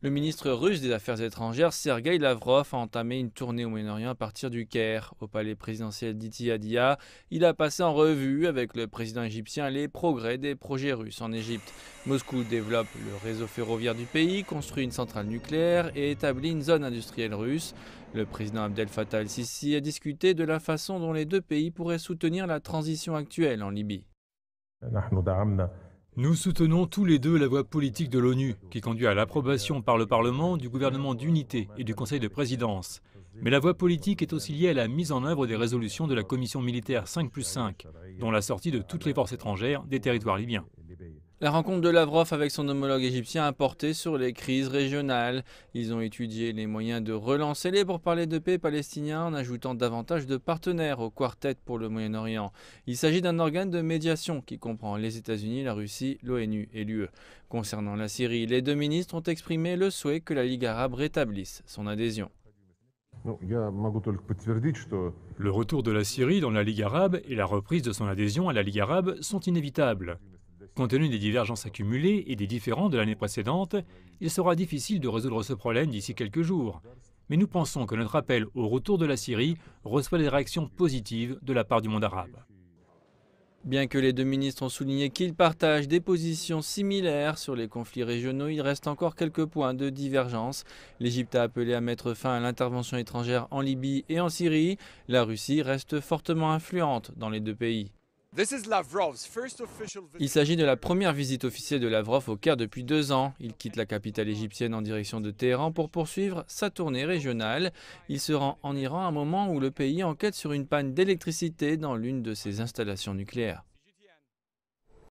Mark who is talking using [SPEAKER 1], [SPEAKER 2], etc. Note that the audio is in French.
[SPEAKER 1] Le ministre russe des Affaires étrangères Sergei Lavrov a entamé une tournée au Moyen-Orient à partir du Caire. Au palais présidentiel d'Itiadia, il a passé en revue avec le président égyptien les progrès des projets russes en Égypte. Moscou développe le réseau ferroviaire du pays, construit une centrale nucléaire et établit une zone industrielle russe. Le président Abdel Fattah el-Sisi a discuté de la façon dont les deux pays pourraient soutenir la transition actuelle en Libye.
[SPEAKER 2] Nous soutenons tous les deux la voie politique de l'ONU, qui conduit à l'approbation par le Parlement du gouvernement d'unité et du Conseil de présidence. Mais la voie politique est aussi liée à la mise en œuvre des résolutions de la commission militaire 5 plus 5, dont la sortie de toutes les forces étrangères des territoires libyens. La rencontre de Lavrov avec son homologue égyptien a porté sur les
[SPEAKER 1] crises régionales. Ils ont étudié les moyens de relancer les pourparlers de paix palestinien en ajoutant davantage de partenaires au quartet pour le Moyen-Orient. Il s'agit d'un organe de médiation qui comprend les États-Unis, la Russie, l'ONU et l'UE. Concernant la Syrie, les deux ministres ont exprimé le souhait que la Ligue arabe rétablisse son adhésion.
[SPEAKER 2] Le retour de la Syrie dans la Ligue arabe et la reprise de son adhésion à la Ligue arabe sont inévitables. Compte tenu des divergences accumulées et des différends de l'année précédente, il sera difficile de résoudre ce problème d'ici quelques jours. Mais nous pensons que notre appel au retour de la Syrie reçoit des réactions positives de la part du monde arabe. Bien que les deux ministres
[SPEAKER 1] ont souligné qu'ils partagent des positions similaires sur les conflits régionaux, il reste encore quelques points de divergence. L'Égypte a appelé à mettre fin à l'intervention étrangère en Libye et en Syrie. La Russie reste fortement influente dans les deux pays. Il s'agit de la première visite officielle de Lavrov au Caire depuis deux ans. Il quitte la capitale égyptienne en direction de Téhéran pour poursuivre sa tournée régionale. Il se rend en Iran à un moment où le pays enquête sur une panne d'électricité dans l'une de ses installations nucléaires.